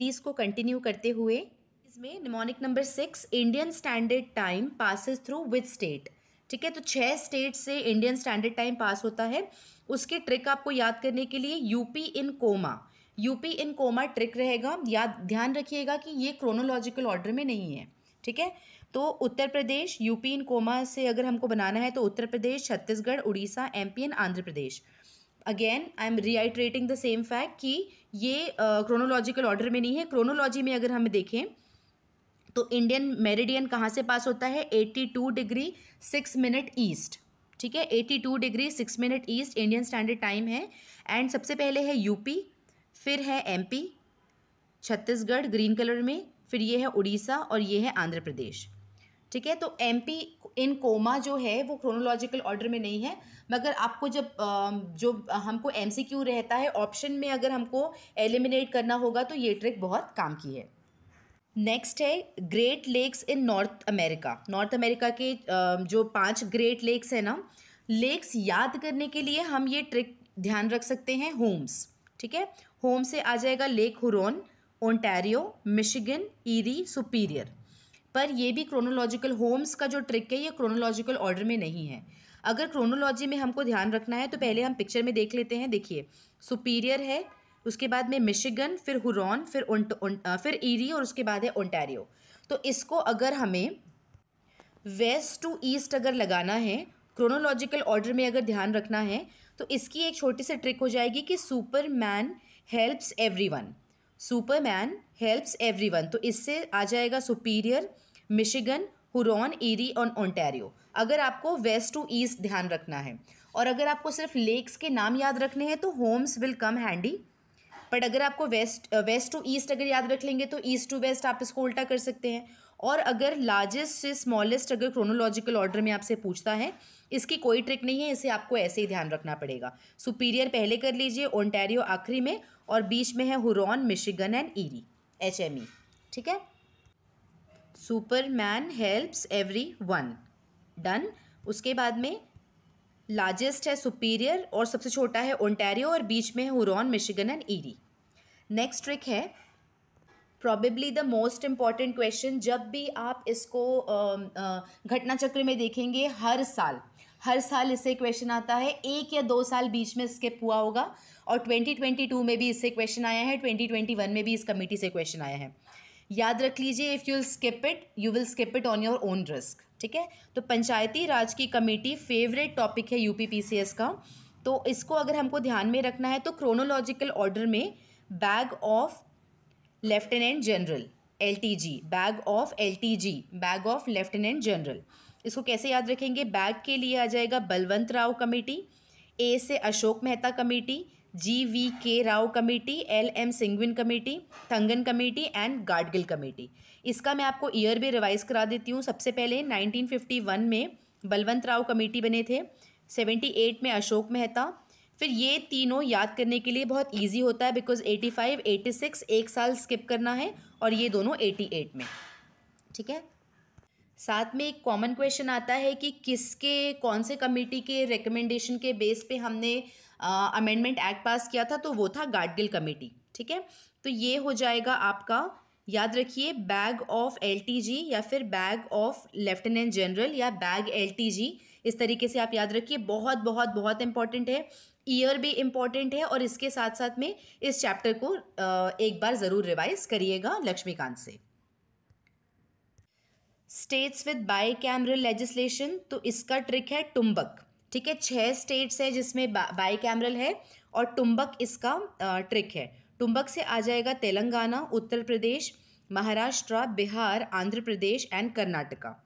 series को continue करते हुए इसमें mnemonic number six Indian standard time passes through with state ठीक है तो छः स्टेट से इंडियन स्टैंडर्ड टाइम पास होता है उसके ट्रिक आपको याद करने के लिए UP in coma UP in coma trick रहेगा याद ध्यान रखिएगा कि ये क्रोनोलॉजिकल ऑर्डर में नहीं है ठीक है तो उत्तर प्रदेश यूपी इन कोमा से अगर हमको बनाना है तो Uttar Pradesh Chhattisgarh Odisha M and Andhra Pradesh again I am reiterating the same fact कि ये क्रोनोलॉजिकल uh, ऑर्डर में नहीं है क्रोनोलॉजी में अगर हम देखें तो इंडियन मेरिडियन कहाँ से पास होता है eighty two degree six minute east ठीक है eighty two degree six minute east Indian standard time है एंड सबसे पहले है यूपी फिर है एमपी छत्तीसगढ़ ग्रीन कलर में फिर ये है उड़ीसा और ये है आंध्र प्रदेश ठीक है तो एम पी इन कोमा जो है वो क्रोनोलॉजिकल ऑर्डर में नहीं है मगर आपको जब जो हमको एम सी क्यू रहता है ऑप्शन में अगर हमको एलिमिनेट करना होगा तो ये ट्रिक बहुत काम की है नेक्स्ट है Great Lakes in North America North America के जो पांच ग्रेट लेक्स है ना लेक्स याद करने के लिए हम ये ट्रिक ध्यान रख सकते हैं होम्स ठीक है होम से आ जाएगा lake Huron Ontario Michigan Erie Superior पर ये भी क्रोनोलॉजिकल होम्स का जो ट्रिक है ये क्रोनोलॉजिकल ऑर्डर में नहीं है अगर क्रोनोलॉजी में हमको ध्यान रखना है तो पहले हम पिक्चर में देख लेते हैं देखिए सुपीरियर है उसके बाद में मिशिगन फिर हुरॉन फिर उन्ट, उन्ट, फिर ईरी और उसके बाद है ओंटारियो तो इसको अगर हमें वेस्ट टू ईस्ट अगर लगाना है क्रोनोलॉजिकल ऑर्डर में अगर ध्यान रखना है तो इसकी एक छोटी सी ट्रिक हो जाएगी कि superman helps everyone superman helps everyone तो इससे आ जाएगा सुपीरियर मिशिगन हुरॉन ईरी और ओंटेरियो अगर आपको वेस्ट टू ईस्ट ध्यान रखना है और अगर आपको सिर्फ लेक्स के नाम याद रखने हैं तो homes will come handy but अगर आपको वेस्ट वेस्ट टू ईस्ट अगर याद रख लेंगे तो ईस्ट टू वेस्ट आप इसको उल्टा कर सकते हैं और अगर लार्जेस्ट से स्मॉलेस्ट अगर क्रोनोलॉजिकल ऑर्डर में आपसे पूछता है इसकी कोई ट्रिक नहीं है इसे आपको ऐसे ही ध्यान रखना पड़ेगा सुपीरियर पहले कर लीजिए ओंटेरियो आखिरी में और बीच में है Huron Michigan and Erie H M E ठीक है superman helps everyone done उसके बाद में लार्जेस्ट है सुपीरियर और सबसे छोटा है ओंटेरियो और बीच में है Huron Michigan and Erie next trick है probably the most important question जब भी आप इसको घटना चक्र में देखेंगे हर साल हर साल इससे क्वेश्चन आता है एक या दो साल बीच में स्किप हुआ होगा और 2022 में भी इससे क्वेश्चन आया है 2021 में भी इस कमेटी से क्वेश्चन आया है याद रख लीजिए if will skip it you will skip it on your own risk ठीक है तो पंचायती राज की कमेटी फेवरेट टॉपिक है यूपीपीसीएस का तो इसको अगर हमको ध्यान में रखना है तो क्रोनोलॉजिकल ऑर्डर में bag of lieutenant general L bag of L bag of lieutenant general इसको कैसे याद रखेंगे बैग के लिए आ जाएगा बलवंत राव कमेटी ए से Ashok Mehta committee G V K Rao committee L M Singhvi committee Thungon committee and Gadgil committee इसका मैं आपको ईयर भी रिवाइज करा देती हूँ सबसे पहले 1951 में बलवंत राव कमेटी बने थे 78 में अशोक मेहता फिर ये तीनों याद करने के लिए बहुत ईजी होता है because eighty five eighty six एक साल स्किप करना है और ये दोनों एटी एट में ठीक है साथ में एक कॉमन क्वेश्चन आता है कि किसके कौन से कमेटी के रिकमेंडेशन के बेस पे हमने अमेंडमेंट एक्ट पास किया था तो वो था गाडगिल कमेटी ठीक है तो ये हो जाएगा आपका याद रखिए बैग ऑफ एलटीजी या फिर बैग ऑफ लेफ्टिनेंट जनरल या बैग एलटीजी इस तरीके से आप याद रखिए बहुत बहुत बहुत इंपॉर्टेंट है ईयर भी इम्पॉर्टेंट है और इसके साथ साथ में इस चैप्टर को एक बार ज़रूर रिवाइज करिएगा लक्ष्मीकांत से states with bicameral legislation तो इसका ट्रिक है टुम्बक ठीक है छह स्टेट्स है जिसमें बाई कैमरल है और टुम्बक इसका ट्रिक है टुम्बक से आ जाएगा तेलंगाना उत्तर प्रदेश महाराष्ट्र बिहार आंध्र प्रदेश एंड कर्नाटका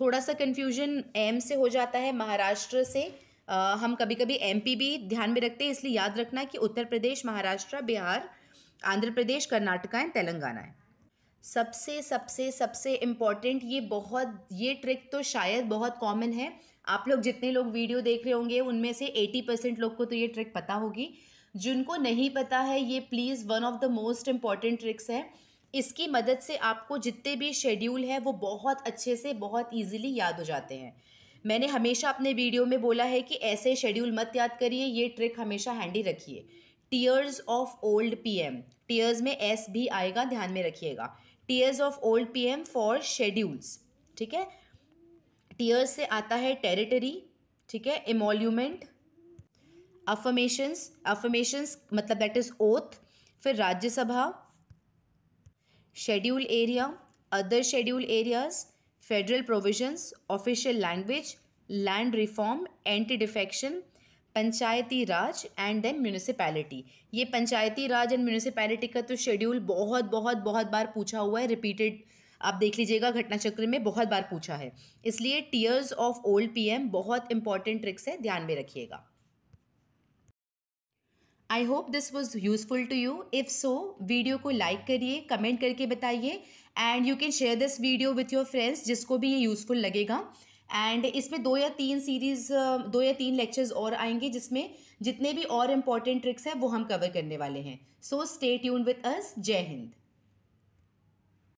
थोड़ा सा कन्फ्यूजन एम से हो जाता है महाराष्ट्र से हम कभी कभी एम भी ध्यान में रखते हैं इसलिए याद रखना कि उत्तर प्रदेश महाराष्ट्र बिहार आंध्र प्रदेश कर्नाटका एंड तेलंगाना है सबसे सबसे सबसे इम्पॉर्टेंट ये बहुत ये ट्रिक तो शायद बहुत कॉमन है आप लोग जितने लोग वीडियो देख रहे होंगे उनमें से 80 परसेंट लोग को तो ये ट्रिक पता होगी जिनको नहीं पता है ये please one of the most important tricks है इसकी मदद से आपको जितने भी शेड्यूल है वो बहुत अच्छे से बहुत ईजिली याद हो जाते हैं मैंने हमेशा अपने वीडियो में बोला है कि ऐसे शेड्यूल मत याद करिए ये ट्रिक हमेशा हैंडी रखिए tiers of old PM tiers में एस भी आएगा ध्यान में रखिएगा tiers of old PM for schedules ठीक है टीयर्स से आता है टेरिटरी ठीक है इमोल्यूमेंट अफर्मेशंस अफर्मेशंस मतलब दैट इज ओथ फिर Rajya Sabha schedule area other schedule areas federal provisions official language land reform anti defection panchayati raj and then municipality ये पंचायती राज एंड म्यूनिसपैलिटी का तो शेड्यूल बहुत बहुत बहुत बार पूछा हुआ है रिपीटेड आप देख लीजिएगा घटना चक्र में बहुत बार पूछा है इसलिए टीयर्स ऑफ ओल्ड पीएम बहुत इंपॉर्टेंट ट्रिक्स है ध्यान में रखिएगा I hope this was useful to you if so video को लाइक करिए कमेंट करके बताइए and you can share this video with your friends जिसको भी ये यूज़फुल लगेगा एंड इसमें दो या तीन सीरीज़ दो या तीन लेक्चर्स और आएंगे जिसमें जितने भी और इम्पॉर्टेंट ट्रिक्स हैं वो हम कवर करने वाले हैं so stay tune with us जय हिंद